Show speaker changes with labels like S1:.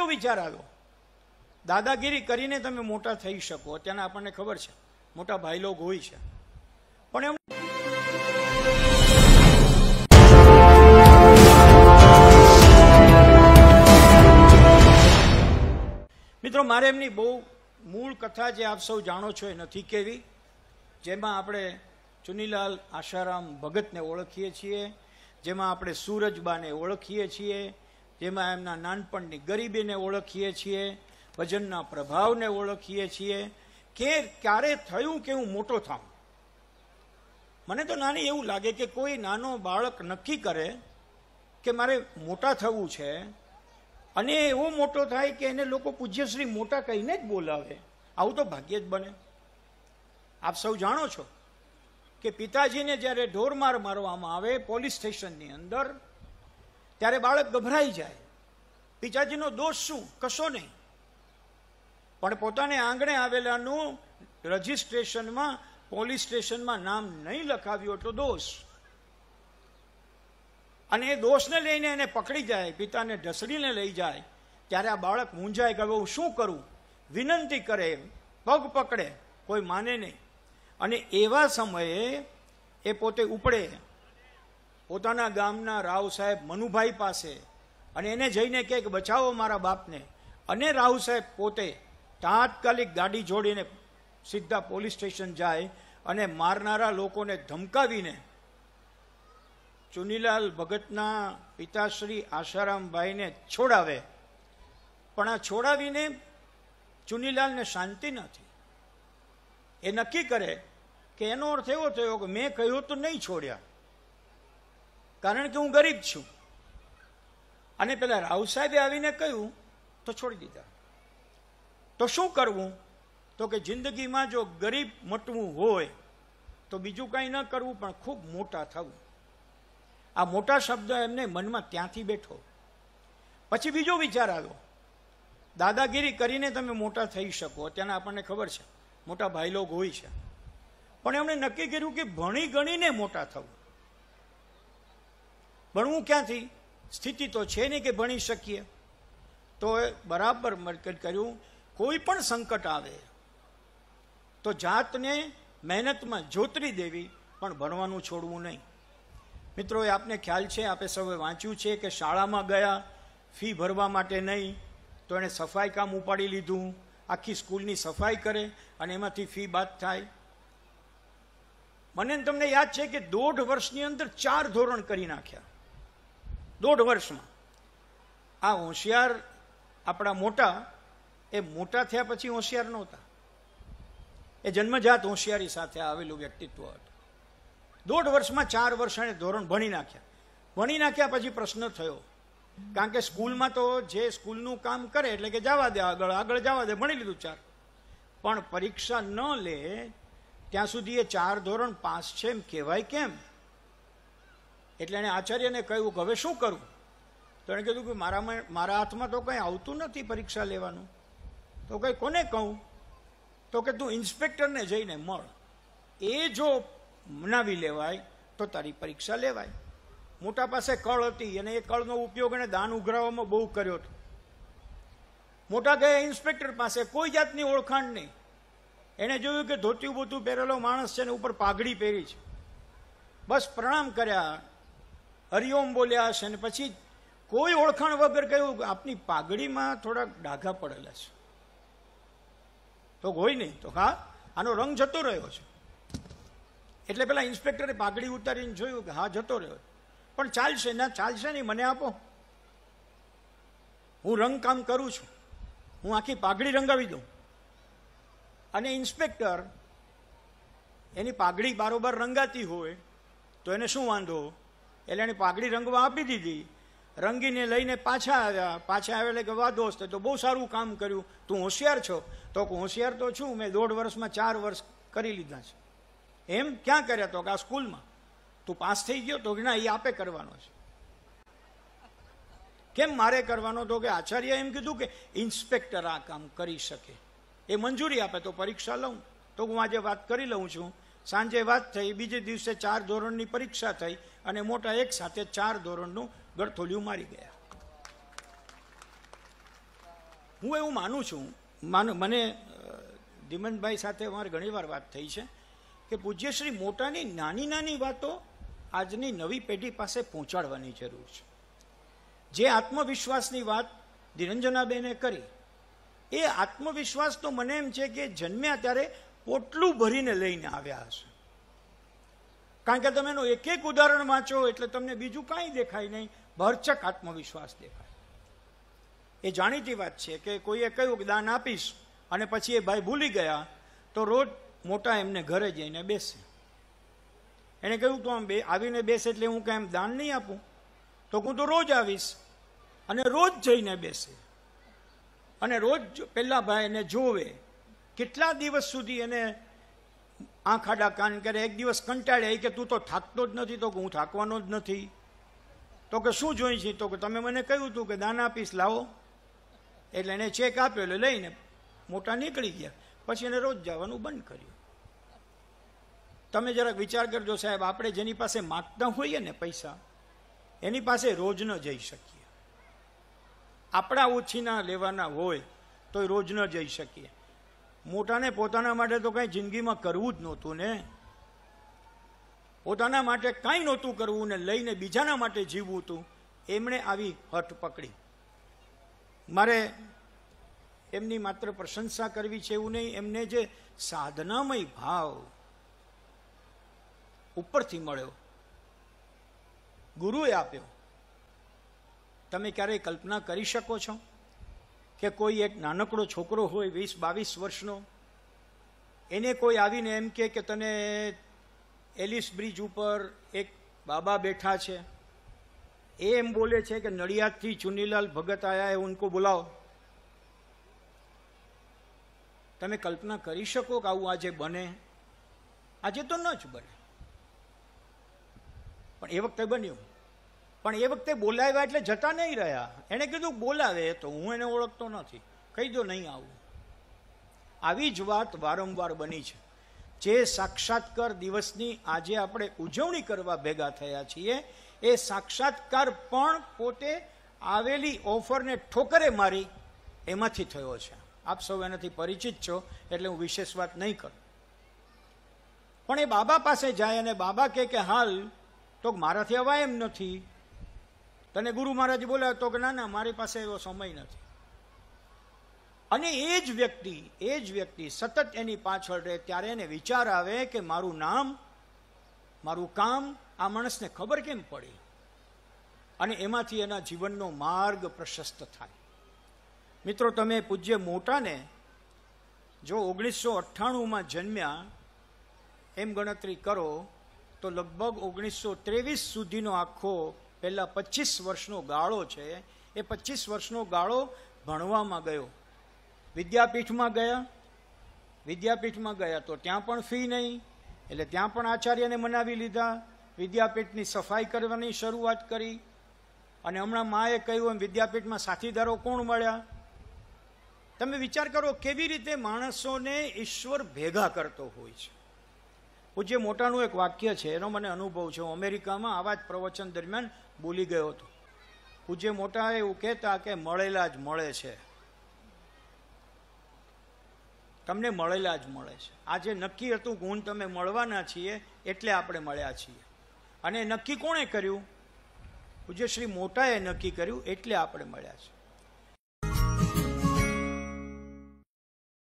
S1: કયો વિચાર આવ્યો દાદાગીરી કરીને તમે મોટા થઈ શકો અત્યારના આપણને ખબર છે મોટા ભાઈ લોકો હોય છે પણ એમ મિત્રો મારે એમની બહુ મૂળ કથા જે આપ સૌ જાણો છો એ નથી કેવી જેમાં આપણે ચુનીલાલ આશારામ ભગતને ઓળખીએ છીએ જેમાં આપણે સૂરજબાને ઓળખીએ છીએ જેમાં એમના નાનપણની ગરીબીને ઓળખીએ છીએ ભજનના પ્રભાવને ઓળખીએ છીએ કે ક્યારે થયું કે હું મોટો થાઉં મને તો નાની એવું લાગે કે કોઈ નાનો બાળક નક્કી કરે કે મારે મોટા થવું છે અને એવો મોટો થાય કે એને લોકો પૂજ્યશ્રી મોટા કહીને જ બોલાવે આવું તો ભાગ્યે જ બને આપ સૌ જાણો છો કે પિતાજીને જ્યારે ઢોરમાર મારવામાં આવે પોલીસ સ્ટેશનની અંદર ત્યારે બાળક ગભરાઈ જાય પિતાજીનો દોષ શું કશો નહીં પણ પોતાને આંગણે આવેલાનું રજિસ્ટ્રેશનમાં પોલીસ સ્ટેશનમાં નામ નહીં લખાવ્યું એટલો દોષ અને એ દોષને લઈને એને પકડી જાય પિતાને ઢસડીને લઈ જાય ત્યારે આ બાળક મૂંઝાઈ ગયો શું કરું વિનંતી કરે પગ પકડે કોઈ માને નહીં અને એવા સમયે એ પોતે ઉપડે પોતાના ગામના રાવ સાહેબ મનુભાઈ પાસે અને એને જઈને કહે કે બચાવો મારા બાપને અને રાવ સાહેબ પોતે તાત્કાલિક ગાડી જોડીને સીધા પોલીસ સ્ટેશન જાય અને મારનારા લોકોને ધમકાવીને ચુનીલાલ ભગતના પિતાશ્રી આશારામભાઈને છોડાવે પણ આ છોડાવીને ચુનીલાલને શાંતિ નથી એ નક્કી કરે કે એનો અર્થ એવો થયો કે મેં કહ્યું તો નહીં છોડ્યા કારણ કે હું ગરીબ છું અને પેલા રાવ સાહેબે આવીને કહ્યું તો છોડી દીધા તો શું કરવું તો કે જિંદગીમાં જો ગરીબ મટવું હોય તો બીજું કાંઈ ન કરવું પણ ખૂબ મોટા થવું આ મોટા શબ્દ એમને મનમાં ત્યાંથી બેઠો પછી બીજો વિચાર આવ્યો દાદાગીરી કરીને તમે મોટા થઈ શકો અત્યારના આપણને ખબર છે મોટા ભાઈ લોગ હોય છે પણ એમણે નક્કી કર્યું કે ભણી ગણીને મોટા થવું ભણવું ક્યાંથી સ્થિતિ તો છે નહીં કે ભણી શકીએ તો એ બરાબર કર્યું કોઈ પણ સંકટ આવે તો જાતને મહેનતમાં જોતરી દેવી પણ ભણવાનું છોડવું નહીં મિત્રો એ આપને ખ્યાલ છે આપે સૌએ વાંચ્યું છે કે શાળામાં ગયા ફી ભરવા માટે નહીં તો એણે સફાઈ કામ ઉપાડી લીધું આખી સ્કૂલની સફાઈ કરે અને એમાંથી ફી બાદ થાય મને તમને યાદ છે કે દોઢ વર્ષની અંદર ચાર ધોરણ કરી નાખ્યા દોઢ વર્ષમાં આ હોશિયાર આપણા મોટા એ મોટા થયા પછી હોશિયાર નહોતા એ જન્મજાત હોશિયારી સાથે આવેલું વ્યક્તિત્વ હતું દોઢ વર્ષમાં ચાર વર્ષ એણે ધોરણ ભણી નાખ્યા ભણી નાખ્યા પછી પ્રશ્ન થયો કારણ કે સ્કૂલમાં તો જે સ્કૂલનું કામ કરે એટલે કે જવા દે આગળ આગળ જવા દે ભણી લીધું ચાર પણ પરીક્ષા ન લે ત્યાં સુધી એ ચાર ધોરણ પાસ છે એમ કહેવાય કેમ એટલે એણે આચાર્યને કહ્યું કે હવે શું કરું તો એણે કીધું કે મારામાં મારા હાથમાં તો કંઈ આવતું નથી પરીક્ષા લેવાનું તો કંઈ કોને કહું તો કે તું ઇન્સ્પેક્ટરને જઈને મળ એ જો મનાવી લેવાય તો તારી પરીક્ષા લેવાય મોટા પાસે કળ હતી અને એ કળનો ઉપયોગ એણે દાન ઉઘરાવવામાં બહુ કર્યો હતો મોટા ગયા ઇન્સ્પેક્ટર પાસે કોઈ જાતની ઓળખાણ નહીં એણે જોયું કે ધોતિયું બોતું પહેરેલો માણસ છે ને ઉપર પાઘડી પહેરી છે બસ પ્રણામ કર્યા હરિઓમ બોલ્યા હશે અને પછી કોઈ ઓળખાણ વગર કહ્યું આપની પાઘડીમાં થોડાક ડાઘા પડેલા છે તો કોઈ નહીં તો હા આનો રંગ જતો રહ્યો છે એટલે પેલા ઇન્સ્પેક્ટરે પાઘડી ઉતારીને જોયું કે હા જતો રહ્યો પણ ચાલશે ના ચાલશે નહીં મને આપો હું રંગ કામ કરું છું હું આખી પાઘડી રંગાવી દઉં અને ઇન્સ્પેક્ટર એની પાઘડી બારોબાર રંગાતી હોય તો એને શું વાંધો એટલે એની પાઘડી રંગવા આપી દીધી રંગીને લઈને પાછા આવ્યા પાછા આવ્યા કે વા દોસ્ત તો બહુ સારું કામ કર્યું તું હોશિયાર છો તો હું હોશિયાર તો છું મેં દોઢ વર્ષમાં ચાર વર્ષ કરી લીધા છે એમ ક્યાં કર્યા તો કે આ સ્કૂલમાં તું પાસ થઈ ગયો તો ના એ આપે કરવાનો છે કેમ મારે કરવાનો તો કે આચાર્ય એમ કીધું કે ઇન્સ્પેક્ટર આ કામ કરી શકે એ મંજૂરી આપે તો પરીક્ષા લઉં તો હું આજે વાત કરી લઉં છું સાંજે વાત થઈ બીજે દિવસે ચાર ધોરણની પરીક્ષા થઈ અને મોટા એક સાથે ચાર ધોરણનું ગળથોલિયું મારી ગયા હું એવું માનું છું માનું મને ધીમનભાઈ સાથે અમારે ઘણીવાર વાત થઈ છે કે પૂજ્યશ્રી મોટાની નાની નાની વાતો આજની નવી પેઢી પાસે પહોંચાડવાની જરૂર છે જે આત્મવિશ્વાસની વાત નિરંજનાબેને કરી એ આત્મવિશ્વાસ તો મને એમ છે કે જન્મ્યા ત્યારે પોટલું ભરીને લઈને આવ્યા હશે કારણ કે તમે એનું એક એક ઉદાહરણ વાંચો એટલે તમને બીજું કાંઈ દેખાય નહીં ભરચક આત્મવિશ્વાસ દેખાય એ જાણીતી વાત છે કે કોઈએ કહ્યું કે દાન આપીશ અને પછી એ ભાઈ ભૂલી ગયા તો રોજ મોટા એમને ઘરે જઈને બેસે એણે કહ્યું તો આમ બે આવીને બેસે એટલે હું કાંઈ એમ દાન નહીં આપું તો હું તો રોજ આવીશ અને રોજ જઈને બેસે અને રોજ પહેલાં ભાઈ એને જોવે કેટલા દિવસ સુધી એને આંખ આડા કાન કરે એક દિવસ કંટાળે કે તું તો થાકતો જ નથી તો કે હું થાકવાનો જ નથી તો કે શું જોઈ છે તો કે તમે મને કહ્યું હતું કે દાના પીસ લાવો એટલે એને ચેક આપ્યો એટલે લઈને મોટા નીકળી ગયા પછી એને રોજ જવાનું બંધ કર્યું તમે જરાક વિચાર કરજો સાહેબ આપણે જેની પાસે માગતા હોઈએ ને પૈસા એની પાસે રોજ ન જઈ શકીએ આપણા ઓછીના લેવાના હોય તો રોજ ન જઈ શકીએ મોટાને પોતાના માટે તો કંઈ જિંદગીમાં કરવું જ નહોતું ને પોતાના માટે કાંઈ નહોતું કરવું ને લઈને બીજાના માટે જીવવું હતું એમણે આવી હઠ પકડી મારે એમની માત્ર પ્રશંસા કરવી છે એવું નહીં એમને જે સાધનામય ભાવ ઉપરથી મળ્યો ગુરુએ આપ્યો તમે ક્યારેય કલ્પના કરી શકો છો કે કોઈ એક નાનકડો છોકરો હોય વીસ બાવીસ વર્ષનો એને કોઈ આવીને એમ કે કે તને એલિસ બ્રિજ ઉપર એક બાબા બેઠા છે એ એમ બોલે છે કે નડિયાદથી ચુનીલાલ ભગત આયા એ ઉનકો બોલાવો તમે કલ્પના કરી શકો કે આવું આજે બને આજે તો ન જ બને પણ એ વખતે બન્યું પણ એ વખતે બોલાવ્યા એટલે જતા નહીં રહ્યા એણે કીધું બોલાવે તો હું એને ઓળખતો નથી કહી દો નહીં આવું આવી જ વાત વારંવાર બની છે જે સાક્ષાત્કાર દિવસની આજે આપણે ઉજવણી કરવા ભેગા થયા છીએ એ સાક્ષાત્કાર પણ પોતે આવેલી ઓફરને ઠોકરે મારી એમાંથી થયો છે આપ સૌ એનાથી પરિચિત છો એટલે હું વિશેષ વાત નહીં કરું પણ એ બાબા પાસે જાય અને બાબા કહે કે હાલ તો મારાથી અવાય એમ નથી તને ગુરુ મહારાજ બોલાવે તો કે ના ના મારી પાસે એવો સમય નથી અને એ જ વ્યક્તિ એ જ વ્યક્તિ સતત એની પાછળ રહે ત્યારે એને વિચાર આવે કે મારું નામ મારું કામ આ માણસને ખબર કેમ પડી અને એમાંથી એના જીવનનો માર્ગ પ્રશસ્ત થાય મિત્રો તમે પૂજ્ય મોટાને જો ઓગણીસો અઠ્ઠાણુંમાં જન્મ્યા એમ ગણતરી કરો તો લગભગ ઓગણીસો ત્રેવીસ સુધીનો આખો પહેલા પચીસ વર્ષનો ગાળો છે એ પચીસ વર્ષનો ગાળો ભણવામાં ગયો વિદ્યાપીઠમાં ગયા વિદ્યાપીઠમાં ગયા તો ત્યાં પણ ફી નહીં એટલે ત્યાં પણ આચાર્યને મનાવી લીધા વિદ્યાપીઠની સફાઈ કરવાની શરૂઆત કરી અને હમણાં માએ કહ્યું એમ વિદ્યાપીઠમાં સાથીદારો કોણ મળ્યા તમે વિચાર કરો કેવી રીતે માણસોને ઈશ્વર ભેગા કરતો હોય છે હું જે મોટાનું એક વાક્ય છે એનો મને અનુભવ છે હું અમેરિકામાં આવા જ પ્રવચન દરમિયાન બોલી ગયો હતો હું જે મોટા એવું કહેતા કે મળેલા જ મળે છે તમને મળેલા જ મળે છે આજે નક્કી હતું ગુણ તમે મળવાના છીએ એટલે આપણે મળ્યા છીએ અને નક્કી કોણે કર્યું જે શ્રી મોટાએ નક્કી કર્યું એટલે આપણે મળ્યા છીએ